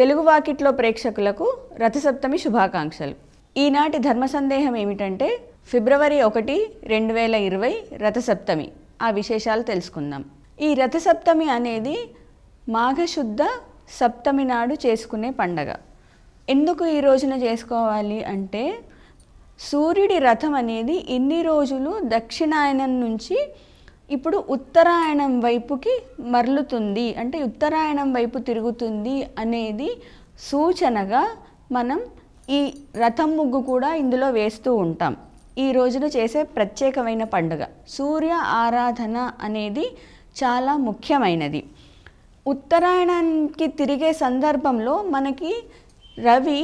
తెలుగు వాకిట్లో ప్రేక్షకులకు రథసప్తమి శుభాకాంక్షలు ఈనాటి ధర్మ సందేహం ఏమిటంటే ఫిబ్రవరి ఒకటి రెండు వేల ఇరవై రథసప్తమి ఆ విశేషాలు తెలుసుకుందాం ఈ రథసప్తమి అనేది మాఘశుద్ధ సప్తమి నాడు చేసుకునే పండగ ఎందుకు ఈ రోజున చేసుకోవాలి అంటే సూర్యుడి రథం అనేది ఇన్ని రోజులు దక్షిణాయనం నుంచి ఇప్పుడు ఉత్తరాయణం వైపుకి మరలుతుంది అంటే ఉత్తరాయణం వైపు తిరుగుతుంది అనేది సూచనగా మనం ఈ రథం ముగ్గు కూడా ఇందులో వేస్తూ ఉంటాం ఈ రోజున చేసే ప్రత్యేకమైన పండుగ సూర్య ఆరాధన అనేది చాలా ముఖ్యమైనది ఉత్తరాయణానికి తిరిగే సందర్భంలో మనకి రవి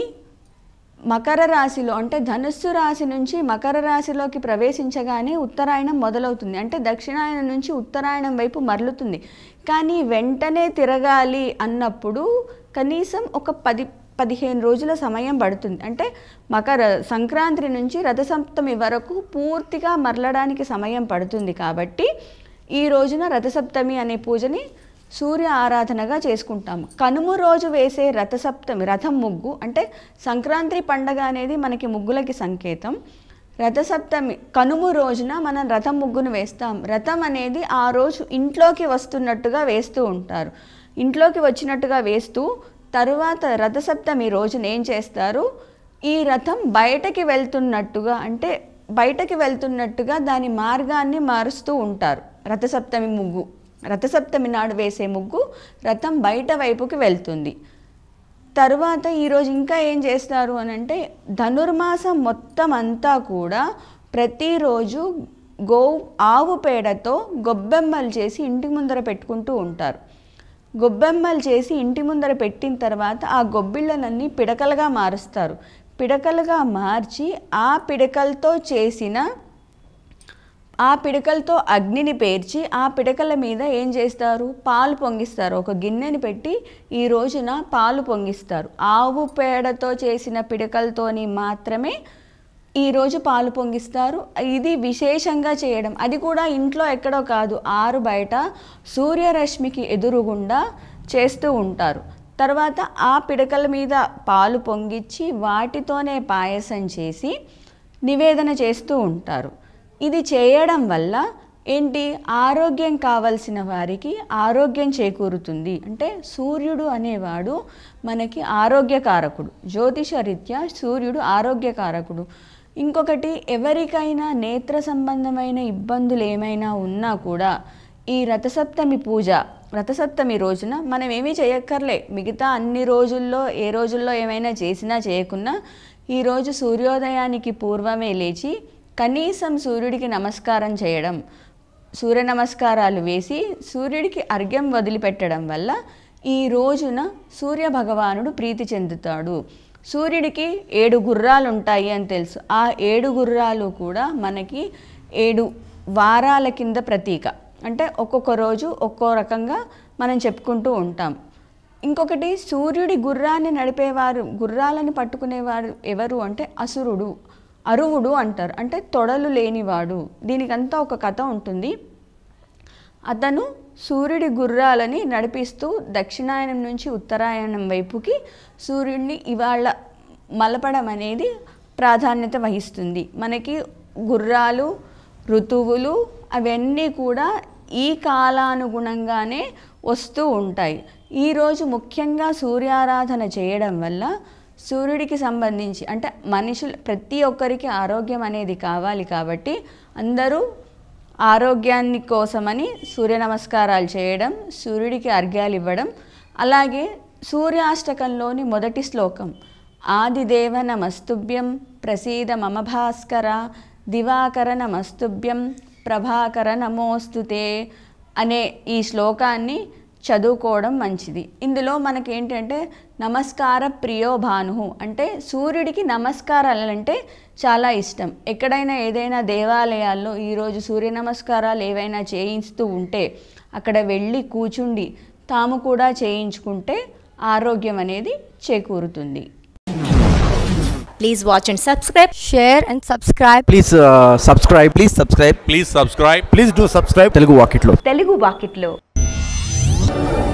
మకర రాశిలో అంటే ధనుస్సు రాశి నుంచి మకర రాశిలోకి ప్రవేశించగానే ఉత్తరాయణం మొదలవుతుంది అంటే దక్షిణాయనం నుంచి ఉత్తరాయణం వైపు మరలుతుంది కానీ వెంటనే తిరగాలి అన్నప్పుడు కనీసం ఒక పది పదిహేను రోజుల సమయం పడుతుంది అంటే మకర సంక్రాంతి నుంచి రథసప్తమి వరకు పూర్తిగా మరలడానికి సమయం పడుతుంది కాబట్టి ఈ రోజున రథసప్తమి అనే పూజని సూర్య ఆరాధనగా చేసుకుంటాము కనుము రోజు వేసే రథసప్తమి రథం ముగ్గు అంటే సంక్రాంతి పండగ అనేది మనకి ముగ్గులకి సంకేతం రథసప్తమి కనుము రోజున మనం రథం ముగ్గును వేస్తాం రథం అనేది ఆ రోజు ఇంట్లోకి వస్తున్నట్టుగా వేస్తూ ఉంటారు ఇంట్లోకి వచ్చినట్టుగా వేస్తూ తరువాత రథసప్తమి రోజున ఏం చేస్తారు ఈ రథం బయటకి వెళ్తున్నట్టుగా అంటే బయటకి వెళ్తున్నట్టుగా దాని మార్గాన్ని మారుస్తూ ఉంటారు రథసప్తమి ముగ్గు రథసప్తమి నాడు వేసే ముగ్గు రథం బయట వైపుకి వెళ్తుంది తరువాత ఈరోజు ఇంకా ఏం చేస్తారు అని అంటే ధనుర్మాసం మొత్తం అంతా కూడా ప్రతిరోజు గో ఆవు పేడతో గొబ్బెమ్మలు చేసి ఇంటి ముందర పెట్టుకుంటూ ఉంటారు గొబ్బెమ్మలు చేసి ఇంటి ముందర పెట్టిన తర్వాత ఆ గొబ్బిళ్ళనన్నీ పిడకలుగా మారుస్తారు పిడకలుగా మార్చి ఆ పిడకలతో చేసిన ఆ పిడకలతో అగ్నిని పేర్చి ఆ పిడకల మీద ఏం చేస్తారు పాలు పొంగిస్తారు ఒక గిన్నెని పెట్టి ఈ రోజున పాలు పొంగిస్తారు ఆవు పేడతో చేసిన పిడకలతోని మాత్రమే ఈరోజు పాలు పొంగిస్తారు ఇది విశేషంగా చేయడం అది కూడా ఇంట్లో ఎక్కడో కాదు ఆరు బయట సూర్యరశ్మికి ఎదురుగుండా చేస్తూ ఉంటారు తర్వాత ఆ పిడకల మీద పాలు పొంగిచ్చి వాటితోనే పాయసం చేసి నివేదన చేస్తూ ఉంటారు ఇది చేయడం వల్ల ఏంటి ఆరోగ్యం కావలసిన వారికి ఆరోగ్యం చేకూరుతుంది అంటే సూర్యుడు అనేవాడు మనకి ఆరోగ్యకారకుడు జ్యోతిషరీత్యా సూర్యుడు ఆరోగ్యకారకుడు ఇంకొకటి ఎవరికైనా నేత్ర సంబంధమైన ఇబ్బందులు ఏమైనా ఉన్నా కూడా ఈ రథసప్తమి పూజ రథసప్తమి రోజున మనం ఏమీ చేయక్కర్లే మిగతా అన్ని రోజుల్లో ఏ రోజుల్లో ఏమైనా చేసినా చేయకున్నా ఈరోజు సూర్యోదయానికి పూర్వమే లేచి కనీసం సూర్యుడికి నమస్కారం చేయడం సూర్య నమస్కారాలు వేసి సూర్యుడికి అర్ఘ్యం వదిలిపెట్టడం వల్ల ఈ రోజున సూర్య భగవానుడు ప్రీతి చెందుతాడు సూర్యుడికి ఏడు గుర్రాలు ఉంటాయి అని తెలుసు ఆ ఏడు గుర్రాలు కూడా మనకి ఏడు వారాల కింద ప్రతీక అంటే ఒక్కొక్క రోజు ఒక్కో రకంగా మనం చెప్పుకుంటూ ఉంటాం ఇంకొకటి సూర్యుడి గుర్రాన్ని నడిపేవారు గుర్రాలను పట్టుకునేవారు ఎవరు అంటే అసురుడు అరువుడు అంటారు అంటే తొడలు లేనివాడు దీనికంతా ఒక కథ ఉంటుంది అతను సూర్యుడి గుర్రాలని నడిపిస్తూ దక్షిణాయనం నుంచి ఉత్తరాయణం వైపుకి సూర్యుడిని ఇవాళ మలపడం అనేది ప్రాధాన్యత వహిస్తుంది మనకి గుర్రాలు ఋతువులు అవన్నీ కూడా ఈ కాలానుగుణంగానే వస్తూ ఉంటాయి ఈరోజు ముఖ్యంగా సూర్యారాధన చేయడం వల్ల సూర్యుడికి సంబంధించి అంటే మనుషులు ప్రతి ఒక్కరికి ఆరోగ్యం అనేది కావాలి కాబట్టి అందరూ ఆరోగ్యాన్ని కోసమని సూర్య నమస్కారాలు చేయడం సూర్యుడికి అర్ఘ్యాలు ఇవ్వడం అలాగే సూర్యాష్టకంలోని మొదటి శ్లోకం ఆదిదేవ నమస్తుభ్యం ప్రసీద మమ భాస్కర దివాకర నమస్తుభ్యం ప్రభాకర నమోస్తుతే అనే ఈ శ్లోకాన్ని చదువుకోవడం మంచిది ఇందులో మనకేంటంటే నమస్కార ప్రియో భానుహు అంటే సూర్యుడికి నమస్కారాలు అంటే చాలా ఇష్టం ఎక్కడైనా ఏదైనా దేవాలయాల్లో ఈరోజు సూర్య నమస్కారాలు ఏవైనా చేయిస్తూ ఉంటే అక్కడ వెళ్ళి కూర్చుండి తాము కూడా చేయించుకుంటే ఆరోగ్యం అనేది చేకూరుతుంది please watch and subscribe share and subscribe please subscribe please subscribe please subscribe please do subscribe Telugu వాకిట్లో తెలుగు వాకిట్లో Thank you.